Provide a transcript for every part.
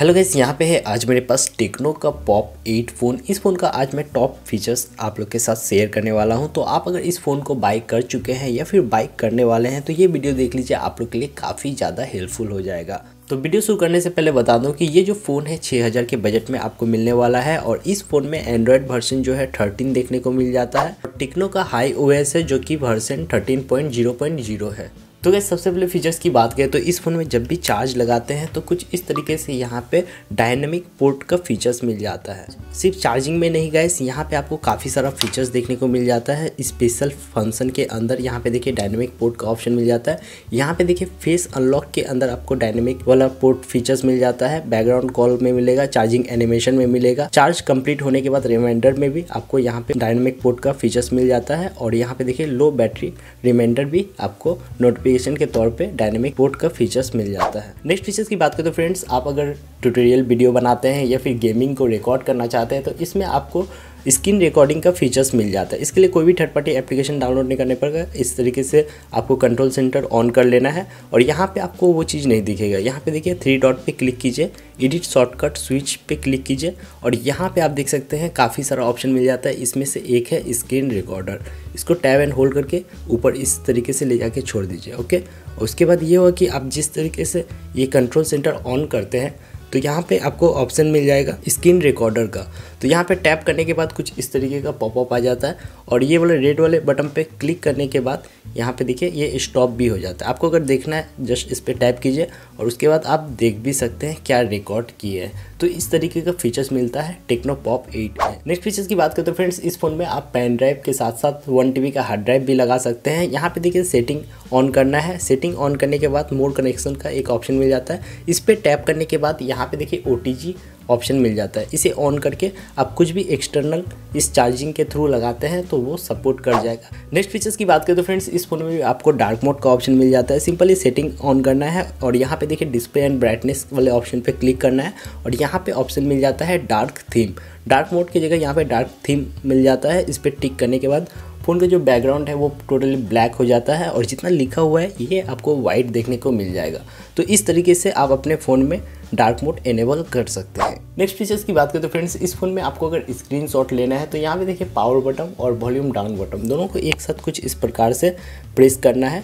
hello guys यहाँ पे है आज मेरे पास टेक्नो का पॉप 8 फ़ोन इस फ़ोन का आज मैं टॉप फीचर्स आप लोग के साथ शेयर करने वाला हूँ तो आप अगर इस फ़ोन को बाई कर चुके हैं या फिर बाई करने वाले हैं तो ये वीडियो देख लीजिए आप लोग के लिए काफ़ी ज़्यादा हेल्पफुल हो जाएगा तो वीडियो शुरू करने से पहले बता दूं कि ये जो फ़ोन है 6000 के बजट में आपको मिलने वाला है और इस फ़ोन में एंड्रॉयड वर्सन जो है 13 देखने को मिल जाता है और टिक्नो का हाई ओएस है जो कि वर्सन 13.0.0 है तो गैस सबसे पहले फीचर्स की बात करें तो इस फ़ोन में जब भी चार्ज लगाते हैं तो कुछ इस तरीके से यहाँ पे डायनेमिक पोर्ट का फीचर्स मिल जाता है सिर्फ चार्जिंग में नहीं गए यहाँ पे आपको काफ़ी सारा फीचर्स देखने को मिल जाता है स्पेशल फंक्शन के अंदर यहाँ पे देखिए डायनेमिक पोर्ट का ऑप्शन मिल जाता है यहाँ पे देखिए फेस अनलॉक के अंदर आपको डायनेमिक वाला पोर्ट फीचर्स मिल जाता है बैकग्राउंड कॉल में मिलेगा चार्जिंग एनिमेशन में मिलेगा चार्ज कंप्लीट होने के बाद रिमाइंडर में भी आपको यहाँ पे डायनेमिक पोर्ट का फीचर्स मिल जाता है और यहाँ पे देखिए लो बैटरी रिमाइंडर भी आपको नोटिफिक वेरिएशन के तौर पे डायनेमिक पोर्ट का फीचर्स मिल जाता है नेक्स्ट फीचर्स की बात करें तो फ्रेंड्स आप अगर ट्यूटोरियल वीडियो बनाते हैं या फिर गेमिंग को रिकॉर्ड करना चाहते हैं तो इसमें आपको स्क्रीन रिकॉर्डिंग का फीचर्स मिल जाता है इसके लिए कोई भी थर्ड पार्टी एप्लीकेशन डाउनलोड नहीं करने पड़ेगा इस तरीके से आपको कंट्रोल सेंटर ऑन कर लेना है और यहाँ पे आपको वो चीज़ नहीं दिखेगा यहाँ पे देखिए थ्री डॉट पे क्लिक कीजिए एडिट शॉर्टकट स्विच पे क्लिक कीजिए और यहाँ पे आप देख सकते हैं काफ़ी सारा ऑप्शन मिल जाता है इसमें से एक है स्क्रीन रिकॉर्डर इसको टैब एंड होल्ड करके ऊपर इस तरीके से ले जाके छोड़ दीजिए ओके और उसके बाद ये हुआ कि आप जिस तरीके से ये कंट्रोल सेंटर ऑन करते हैं तो यहाँ पे आपको ऑप्शन मिल जाएगा स्क्रीन रिकॉर्डर का तो यहाँ पे टैप करने के बाद कुछ इस तरीके का पॉपअप आ जाता है और ये वाले रेड वाले बटन पे क्लिक करने के बाद यहाँ पे देखिए ये स्टॉप भी हो जाता है आपको अगर देखना है जस्ट इस पर टैप कीजिए और उसके बाद आप देख भी सकते हैं क्या रिकॉर्ड किए हैं तो इस तरीके का फीचर्स मिलता है टेक्नो पॉप एट में नेक्स्ट फीचर्स की बात करते तो फ्रेंड्स इस फोन में आप पेन ड्राइव के साथ साथ वन टी का हार्ड ड्राइव भी लगा सकते हैं यहाँ पे देखिए सेटिंग ऑन करना है सेटिंग ऑन करने के बाद मोड कनेक्शन का एक ऑप्शन मिल जाता है इस पर टैप करने के बाद यहाँ पे देखिए ओ ऑप्शन मिल जाता है इसे ऑन करके आप कुछ भी एक्सटर्नल इस चार्जिंग के थ्रू लगाते हैं तो वो सपोर्ट कर जाएगा नेक्स्ट फीचर्स की बात करें तो फ्रेंड्स इस फोन में भी आपको डार्क मोड का ऑप्शन मिल जाता है सिंपली सेटिंग ऑन करना है और यहाँ पे देखिए डिस्प्ले एंड ब्राइटनेस वाले ऑप्शन पे क्लिक करना है और यहाँ पे ऑप्शन मिल जाता है डार्क थीम डार्क मोड की जगह यहाँ पे डार्क थीम मिल जाता है इस पर टिक करने के बाद फ़ोन का जो बैकग्राउंड है वो टोटली ब्लैक हो जाता है और जितना लिखा हुआ है ये आपको वाइट देखने को मिल जाएगा तो इस तरीके से आप अपने फ़ोन में डार्क मोड एनेबल कर सकते हैं नेक्स्ट फीचर्स की बात करें तो फ्रेंड्स इस फोन में आपको अगर स्क्रीन शॉट लेना है तो यहाँ पे देखिए पावर बटन और वॉल्यूम डाउन बटन दोनों को एक साथ कुछ इस प्रकार से प्रेस करना है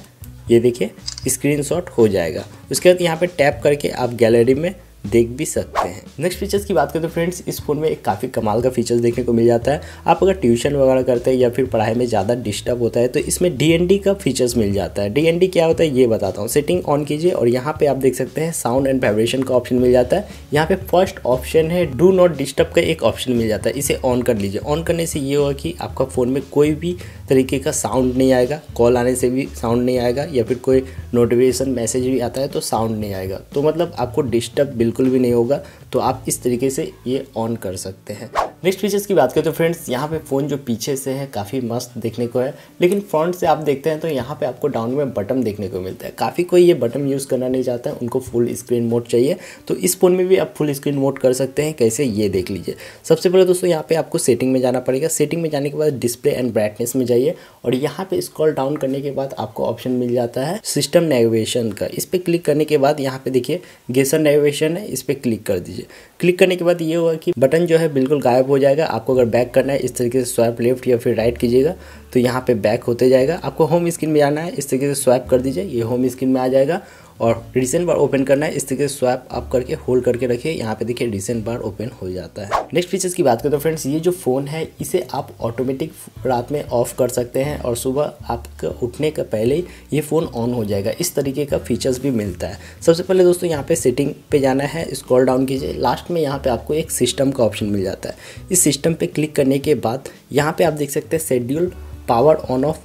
ये देखिए स्क्रीन हो जाएगा उसके बाद यहाँ पर टैप करके आप गैलरी में देख भी सकते हैं नेक्स्ट फीचर्स की बात करें तो फ्रेंड्स इस फ़ोन में एक काफ़ी कमाल का फीचर्स देखने को मिल जाता है आप अगर ट्यूशन वगैरह करते हैं या फिर पढ़ाई में ज़्यादा डिस्टर्ब होता है तो इसमें डी का फीचर्स मिल जाता है डी क्या होता है ये बताता हूँ सेटिंग ऑन कीजिए और यहाँ पर आप देख सकते हैं साउंड एंड वाइब्रेशन का ऑप्शन मिल जाता है यहाँ पर फर्स्ट ऑप्शन है डू नॉट डिस्टर्ब का एक ऑप्शन मिल जाता है इसे ऑन कर लीजिए ऑन करने से ये होगा कि आपका फ़ोन में कोई भी तरीके का साउंड नहीं आएगा कॉल आने से भी साउंड नहीं आएगा या फिर कोई नोटिफिकेशन मैसेज भी आता है तो साउंड नहीं आएगा तो मतलब आपको डिस्टर्ब बिल्कुल भी नहीं होगा तो आप इस तरीके से ये ऑन कर सकते हैं नेक्स्ट फीचर्स की बात करें तो फ्रेंड्स यहाँ पे फ़ोन जो पीछे से है काफ़ी मस्त देखने को है लेकिन फ्रंट से आप देखते हैं तो यहाँ पे आपको डाउन में बटन देखने को मिलता है काफ़ी कोई ये बटन यूज़ करना नहीं चाहता है उनको फुल स्क्रीन मोड चाहिए तो इस फ़ोन में भी आप फुल स्क्रीन मोड कर सकते हैं कैसे ये देख लीजिए सबसे पहले दोस्तों यहाँ पर आपको सेटिंग में जाना पड़ेगा सेटिंग में जाने के बाद डिस्प्ले एंड ब्राइटनेस में जाइए और यहाँ पर स्क्रॉल डाउन करने के बाद आपको ऑप्शन मिल जाता है सिस्टम नेविगेशन का इस पर क्लिक करने के बाद यहाँ पर देखिए गेसर नेविगेशन है इस पर क्लिक कर दीजिए क्लिक करने के बाद ये हुआ कि बटन जो है बिल्कुल गायब हो जाएगा आपको अगर बैक करना है इस तरीके से स्वैप लेफ्ट या फिर राइट कीजिएगा तो यहाँ पे बैक होते जाएगा आपको होम स्क्रीन में आना है इस तरीके से स्वैप कर दीजिए ये होम स्क्रीन में आ जाएगा और रिसेंट बार ओपन करना है इस तरीके से स्वैप आप करके होल्ड करके रखिए यहाँ पे देखिए रिसेंट बार ओपन हो जाता है नेक्स्ट फीचर्स की बात करें तो फ्रेंड्स ये जो फ़ोन है इसे आप ऑटोमेटिक रात में ऑफ कर सकते हैं और सुबह आपका उठने का पहले ही ये फ़ोन ऑन हो जाएगा इस तरीके का फीचर्स भी मिलता है सबसे पहले दोस्तों यहाँ पर सेटिंग पे जाना है स्क्रॉल डाउन कीजिए लास्ट में यहाँ पर आपको एक सिस्टम का ऑप्शन मिल जाता है इस सिस्टम पर क्लिक करने के बाद यहाँ पर आप देख सकते हैं शेड्यूल पावर ऑन ऑफ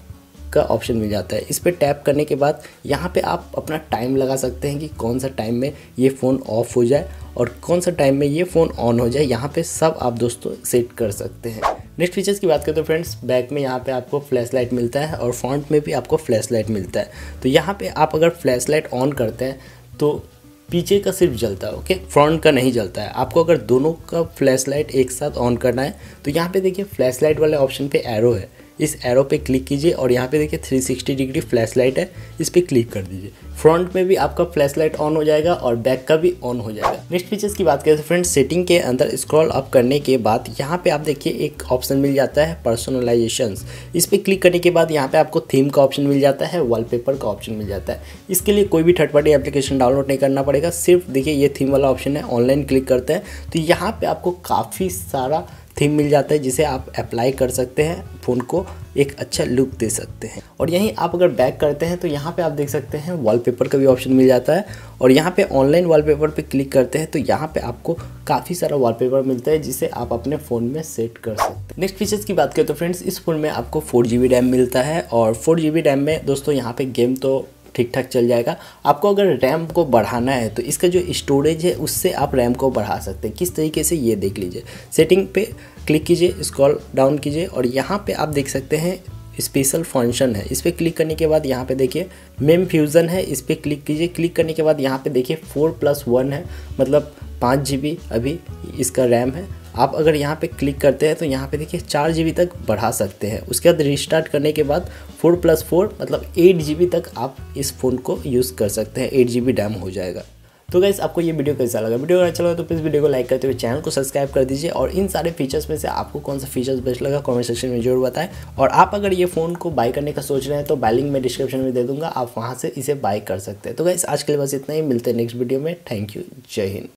का ऑप्शन मिल जाता है इस पर टैप करने के बाद यहाँ पे आप अपना टाइम लगा सकते हैं कि कौन सा टाइम में ये फ़ोन ऑफ हो जाए और कौन सा टाइम में ये फ़ोन ऑन हो जाए यहाँ पे सब आप दोस्तों सेट कर सकते हैं नेक्स्ट फीचर्स की बात करें तो फ्रेंड्स बैक में यहाँ पे आपको फ्लैश लाइट मिलता है और फ्रंट में भी आपको फ्लैश लाइट मिलता है तो यहाँ पे आप अगर फ्लैश लाइट ऑन करते हैं तो पीछे का सिर्फ जलता है ओके फ्रंट का नहीं जलता है आपको अगर दोनों का फ्लैश लाइट एक साथ ऑन करना है तो यहाँ पे देखिए फ्लैश लाइट वाले ऑप्शन पे एरो है इस एरो पे क्लिक कीजिए और यहाँ पे देखिए 360 डिग्री फ्लैशलाइट है इस पर क्लिक कर दीजिए फ्रंट में भी आपका फ्लैशलाइट ऑन हो जाएगा और बैक का भी ऑन हो जाएगा नेक्स्ट फीचर्स की बात करें तो फ्रेंड सेटिंग के अंदर स्क्रॉल अप करने के बाद यहाँ पे आप देखिए एक ऑप्शन मिल जाता है पर्सनलाइजेशन इस पर क्लिक करने के बाद यहाँ पे आपको थीम का ऑप्शन मिल जाता है पेपर का ऑप्शन मिल जाता है इसके लिए कोई भी थर्ड पार्टी एप्लीकेशन डाउनलोड नहीं करना पड़ेगा सिर्फ देखिए ये थीम वाला ऑप्शन है ऑनलाइन क्लिक करते हैं तो यहाँ पर आपको काफ़ी सारा थीम मिल जाता है जिसे आप अप्लाई कर सकते हैं फ़ोन को एक अच्छा लुक दे सकते हैं और यहीं आप अगर बैक करते हैं तो यहाँ पे आप देख सकते हैं वॉलपेपर का भी ऑप्शन मिल जाता है और यहाँ पे ऑनलाइन वॉलपेपर पे क्लिक करते हैं तो यहाँ पे आपको काफ़ी सारा वॉलपेपर मिलता है जिसे आप अपने फ़ोन में सेट कर सकते हैं नेक्स्ट फीचर्स की बात करें तो फ्रेंड्स इस फ़ोन में आपको फोर जी रैम मिलता है और फोर जी रैम में दोस्तों यहाँ पर गेम तो ठीक ठाक चल जाएगा आपको अगर रैम को बढ़ाना है तो इसका जो स्टोरेज है उससे आप रैम को बढ़ा सकते हैं किस तरीके से ये देख लीजिए सेटिंग पे क्लिक कीजिए स्क्रॉल डाउन कीजिए और यहाँ पे आप देख सकते हैं स्पेशल फंक्शन है इस पर क्लिक करने के बाद यहाँ पे देखिए मेम फ्यूज़न है इस पर क्लिक कीजिए क्लिक करने के बाद यहाँ पे देखिए फोर प्लस वन है मतलब पाँच जी बी अभी इसका रैम है आप अगर यहाँ पे क्लिक करते हैं तो यहाँ पे देखिए चार जी तक बढ़ा सकते हैं उसके बाद रिस्टार्ट करने के बाद फोर प्लस फोर मतलब एट जी तक आप इस फ़ोन को यूज़ कर सकते हैं एट जी डैम हो जाएगा तो गैस आपको ये वीडियो कैसा लगा वीडियो अगर अच्छा लगा तो प्लीज़ वीडियो को लाइक करते हुए चैनल को सब्सक्राइब कर दीजिए और इन सारे फीचर्स में से आपको कौन सा फीचर्स बेस्ट लगा कमेंट सेक्शन में जरूर बताएं और आप अगर ये फ़ोन को बाय करने का सोच रहे हैं तो बाय लिंक मैं डिस्क्रिप्शन में दे दूँगा आप वहाँ से इसे बाय कर सकते हैं तो गैस आज के लिए बस इतना ही मिलते हैं नेक्स्ट वीडियो में थैंक यू जय हिंद